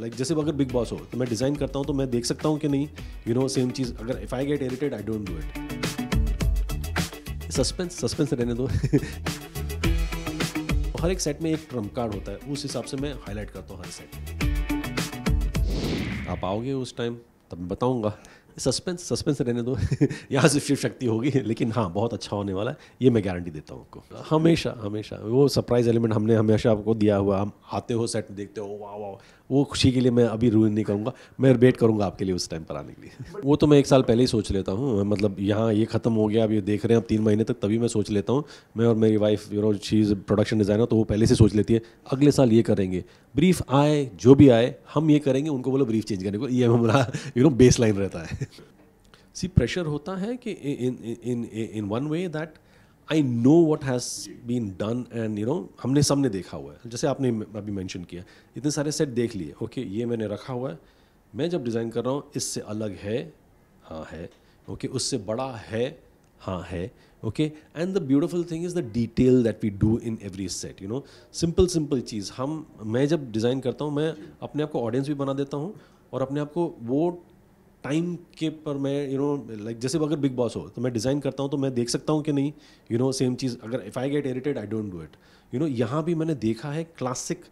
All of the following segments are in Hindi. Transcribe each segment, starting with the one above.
लाइक like, जैसे अगर बिग बॉस हो तो मैं डिज़ाइन करता हूं तो मैं देख सकता हूं कि नहीं यू नो सेम चीज़ अगर if I get irritated I don't do it suspense suspense रहने दो हर एक सेट में एक ट्रम्प कार्ड होता है उस हिसाब से मैं हाईलाइट करता हूँ हर सेट आप आओगे उस टाइम तब बताऊंगा सस्पेंस सस्पेंस रहने दो यहाँ से फिर शक्ति होगी लेकिन हाँ बहुत अच्छा होने वाला है ये मैं गारंटी देता हूँ आपको हमेशा हमेशा वो सरप्राइज एलिमेंट हमने हमेशा आपको दिया हुआ हम आते हो सेट देखते हो वाह वाह वो खुशी के लिए मैं अभी रूइन नहीं करूँगा मैं वेट करूँगा आपके लिए उस टाइम पर आने के लिए वो तो मैं एक साल पहले ही सोच लेता हूँ मतलब यहाँ ये खत्म हो गया अब ये देख रहे हैं अब तीन महीने तक तभी मैं सोच लेता हूँ मैं और मेरी वाइफ यू नो चीज़ प्रोडक्शन डिज़ाइनर तो वो पहले से सोच लेती है अगले साल ये करेंगे ब्रीफ आए जो भी आए हम ये करेंगे उनको बोलो ब्रीफ चेंज करने को ये हमारा यू नो बेस लाइन रहता है सी प्रेशर होता है कि in in in one way that I know what has been done and you know हमने सबने देखा हुआ है जैसे आपने अभी मैंशन किया इतने सारे सेट देख लिए ओके okay, ये मैंने रखा हुआ है मैं जब डिज़ाइन कर रहा हूँ इससे अलग है हाँ है ओके okay, उससे बड़ा है हाँ है okay and the beautiful thing is the detail that we do in every set you know simple simple चीज़ हम मैं जब डिज़ाइन करता हूँ मैं अपने आप को ऑडियंस भी बना देता हूँ और अपने आप को वो टाइम के पर मैं यू नो लाइक जैसे अगर बिग बॉस हो तो मैं डिज़ाइन करता हूँ तो मैं देख सकता हूँ कि नहीं यू नो सेम चीज़ अगर if I get irritated I don't do it you know यहाँ भी मैंने देखा है classic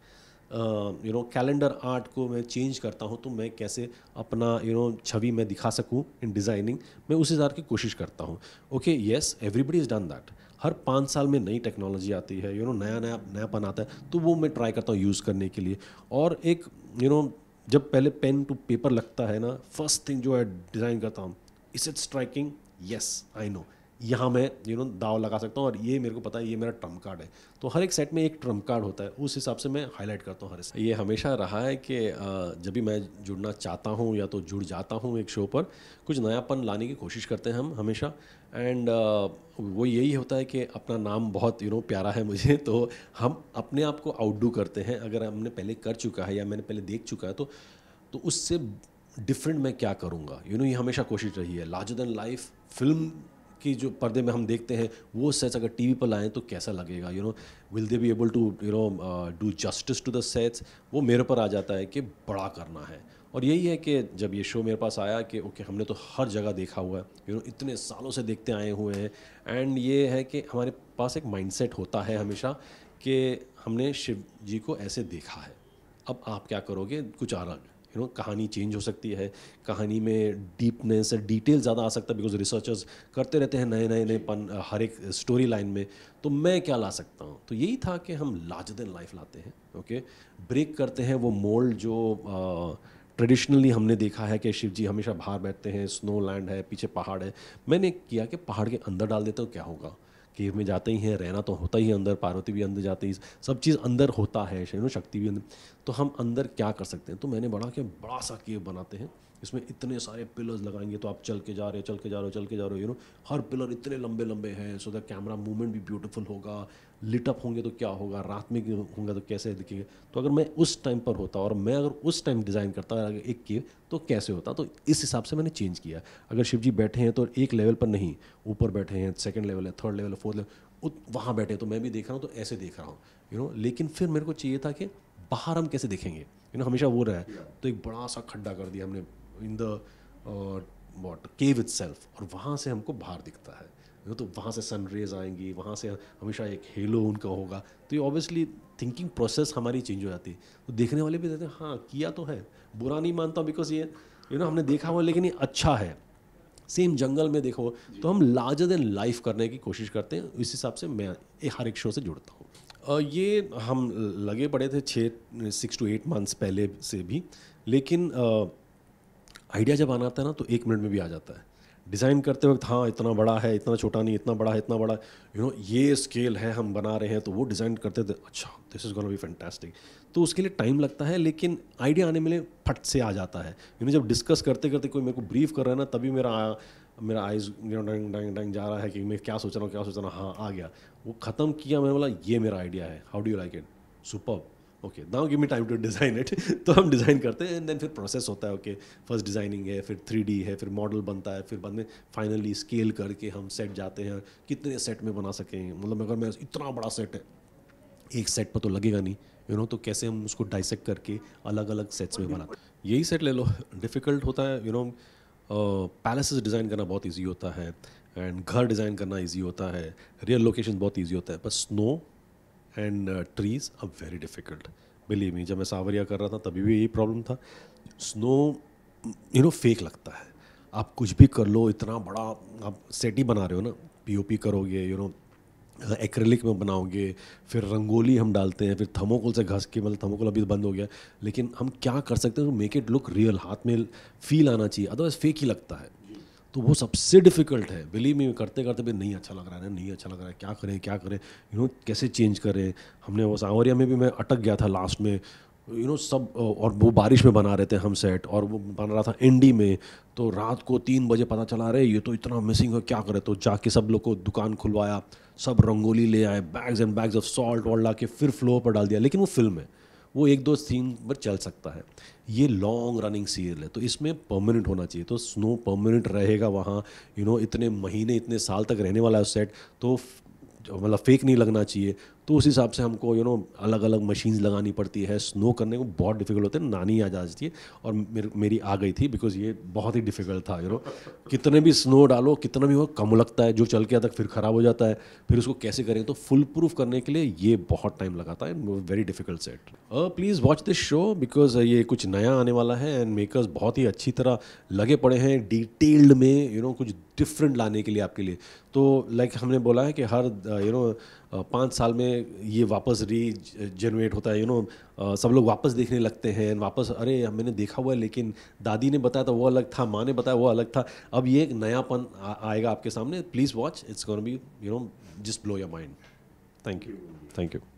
you know calendar art को मैं चेंज करता हूँ तो मैं कैसे अपना यू नो छवि मैं दिखा सकूँ इन डिज़ाइनिंग मैं उस हिसाब की कोशिश करता हूँ okay yes everybody is done that हर पाँच साल में नई टेक्नोलॉजी आती है यू you नो know, नया नया नयापन आता है तो वो मैं ट्राई करता हूँ यूज़ करने के लिए और एक यू you नो know, जब पहले पेन टू पेपर लगता है ना फर्स्ट थिंग जो है डिज़ाइन करता हूँ is it striking yes I know यहाँ मैं यू नो दाव लगा सकता हूँ और ये मेरे को पता है ये मेरा ट्रम्प कार्ड है तो हर एक सेट में एक ट्रम्प कार्ड होता है उस हिसाब से मैं हाईलाइट करता हूँ हर ये हमेशा रहा है कि जब भी मैं जुड़ना चाहता हूँ या तो जुड़ जाता हूँ एक शो पर कुछ नयापन लाने की कोशिश करते हैं हम हमेशा एंड वो यही होता है कि अपना नाम बहुत यू नो प्यारा है मुझे तो हम अपने आप को आउटडू करते हैं अगर हमने पहले कर चुका है या मैंने पहले देख चुका है तो तो उससे डिफरेंट मैं क्या करूँगा यू नो ये हमेशा कोशिश रही है लार्जर देन लाइफ फिल्म कि जो पर्दे में हम देखते हैं वो सेट्स अगर टीवी पर लाएं तो कैसा लगेगा you know will they be able to you know do justice to the sets वो मेरे पर आ जाता है कि बड़ा करना है और यही है कि जब ये शो मेरे पास आया कि ओके okay, हमने तो हर जगह देखा हुआ है यू नो इतने सालों से देखते आए हुए हैं एंड ये है कि हमारे पास एक माइंडसेट होता है हमेशा कि हमने शिव जी को ऐसे देखा है अब आप क्या करोगे कुछ अलग यू नो कहानी चेंज हो सकती है कहानी में डीपनेस डिटेल ज़्यादा आ सकता है बिकॉज रिसर्चर्स करते रहते हैं नए नए नए पन हर एक स्टोरी लाइन में तो मैं क्या ला सकता हूँ तो यही था कि हम लार्जर देन लाइफ लाते हैं ओके ब्रेक करते हैं वो मोल्ड जो ट्रेडिशनली हमने देखा है कि शिव जी हमेशा बाहर बैठते हैं स्नो लैंड है पीछे पहाड़ है मैंने किया कि पहाड़ के अंदर डाल देता हूँ क्या होगा केव में जाते ही हैं रहना तो होता ही अंदर पार्वती भी अंदर जाते ही सब चीज़ अंदर होता है शक्ति भी अंदर तो हम अंदर क्या कर सकते हैं तो मैंने बड़ा कि बड़ा सा केव बनाते हैं इसमें इतने सारे पिलर्स लगाएंगे तो आप चल के जा रहे चल के जा रहे हो चल के जा रहे हो यू नो हर पिलर इतने लंबे लंबे हैं सो दैट कैमरा मूवमेंट भी ब्यूटीफुल होगा लिटअप होंगे तो क्या होगा रात में होंगे तो कैसे दिखेंगे तो अगर मैं उस टाइम पर होता और मैं अगर उस टाइम डिज़ाइन करता अगर एक केव तो कैसे होता तो इस हिसाब से मैंने चेंज किया अगर शिव जी बैठे हैं तो एक लेवल पर नहीं ऊपर बैठे हैं सेकेंड लेवल है थर्ड लेवल है फोर्थ लेवल वहाँ बैठे तो मैं भी देख रहा हूँ तो ऐसे देख रहा हूँ यू नो लेकिन फिर मेरे को चाहिए था कि बाहर हम कैसे देखेंगे यू नो हमेशा वो रहा है तो एक बड़ा सा खड्डा कर दिया हमने इन द वॉट केव इथ सेल्फ और वहाँ से हमको बाहर दिखता है तो वहाँ से सन रेज आएंगी वहाँ से हमेशा एक हेलो उनका होगा तो ये ऑब्वियसली थिंकिंग प्रोसेस हमारी चेंज हो जाती है तो देखने वाले भी कहते हैं हाँ किया तो है बुरा नहीं मानता बिकॉज ये यू नो हमने देखा हुआ लेकिन ये अच्छा है सेम जंगल में देखो तो हम लार्जर देन लाइफ करने की कोशिश करते हैं इस हिसाब से मैं हर एक शो से जुड़ता हूँ ये हम लगे पड़े थे छः सिक्स टू एट मंथ्स पहले से भी लेकिन आइडिया जब आना आता है ना तो एक मिनट में भी आ जाता है डिज़ाइन करते वक्त हाँ इतना बड़ा है इतना छोटा नहीं इतना बड़ा है इतना बड़ा यू नो ये स्केल है हम बना रहे हैं तो वो डिज़ाइन करते थे अच्छा this is gonna be fantastic तो उसके लिए टाइम लगता है लेकिन आइडिया आने में फट से आ जाता है यू नो जब डिस्कस करते करते कोई मेरे को ब्रीफ कर रहा है ना तभी मेरा मेरा आइज यू नो डंग डंग डंग जा रहा है कि मैं क्या सोच रहा हूँ क्या सोच रहा हूँ हाँ आ गया वो ख़त्म किया मैंने बोला ये मेरा आइडिया है how do you like it super okay now give me time to design it तो हम डिज़ाइन करते हैं एंड देन फिर प्रोसेस होता है ओके फर्स्ट डिज़ाइनिंग है फिर थ्री है फिर मॉडल बनता है फिर बाद में फाइनली स्केल करके हम सेट जाते हैं कितने सेट में बना सकें मतलब अगर मैं इतना बड़ा सेट है एक सेट पर तो लगेगा नहीं यू you नो know, तो कैसे हम उसको डाइसेक्ट करके अलग अलग सेट्स में बनाते हैं यही सेट ले लो डिफ़िकल्ट होता है यू नो पैलेसेस डिज़ाइन करना बहुत ईजी होता है एंड घर डिज़ाइन करना ईजी होता है रियल लोकेशन बहुत ईजी होता है बस snow and trees are very difficult believe me जब मैं सावरिया कर रहा था तभी भी यही प्रॉब्लम था स्नो यू नो फेक लगता है आप कुछ भी कर लो इतना बड़ा आप सेट ही बना रहे हो ना पीओपी करोगे यू नो एक्रेलिक में बनाओगे फिर रंगोली हम डालते हैं फिर थमोकोल से घस के मतलब थमोकोल अभी तो बंद हो गया लेकिन हम क्या कर सकते हैं मेक इट लुक रियल हाथ में फील आना चाहिए अदरवाइज फेक ही लगता है तो वो सबसे डिफिकल्ट है बिलीव मी करते करते भी नहीं अच्छा लग रहा है नहीं अच्छा लग रहा है क्या करें क्या करें यू नो कैसे चेंज करें हमने वो सांवरिया में भी मैं अटक गया था लास्ट में यू you नो know, सब और वो बारिश में बना रहे थे हम सेट और वो बन रहा था इंडी में तो रात को तीन बजे पता चला रहे ये तो इतना मिसिंग है क्या करे तो जाके सब लोग को दुकान खुलवाया सब रंगोली ले आए bags and bags of salt वॉल्ट ला के फिर फ्लोर पर डाल दिया लेकिन वो फिल्म है वो एक दो सीन पर चल सकता है ये लॉन्ग रनिंग सीरियल है तो इसमें परमानेंट होना चाहिए तो स्नो परमानेंट रहेगा वहाँ यू नो इतने महीने इतने साल तक रहने वाला है सेट तो मतलब फेक नहीं लगना चाहिए तो उस हिसाब से हमको यू नो अलग अलग मशीन्स लगानी पड़ती है स्नो करने को बहुत डिफिकल्ट होते हैं नानी आ जाती है और मेर, मेरी आ गई थी बिकॉज ये बहुत ही डिफिकल्ट था यू नो कितने भी स्नो डालो कितना भी हो कम लगता है जो चल के आता फिर ख़राब हो जाता है फिर उसको कैसे करें तो फुल प्रूफ करने के लिए ये बहुत टाइम लगा था and very difficult set please watch this show because ये कुछ नया आने वाला है एंड मेकर्स बहुत ही अच्छी तरह लगे पड़े हैं डिटेल्ड में यू you नो know, कुछ डिफरेंट लाने के लिए आपके लिए तो लाइक like हमने बोला है कि हर यू नो पाँच साल में में ये वापस री जनरेट होता है यू you नो know, सब लोग वापस देखने लगते हैं वापस अरे मैंने देखा हुआ है लेकिन दादी ने बताया था वो अलग था माँ ने बताया वो अलग था अब ये एक नयापन आएगा आपके सामने please watch it's be you know just blow your mind thank you thank you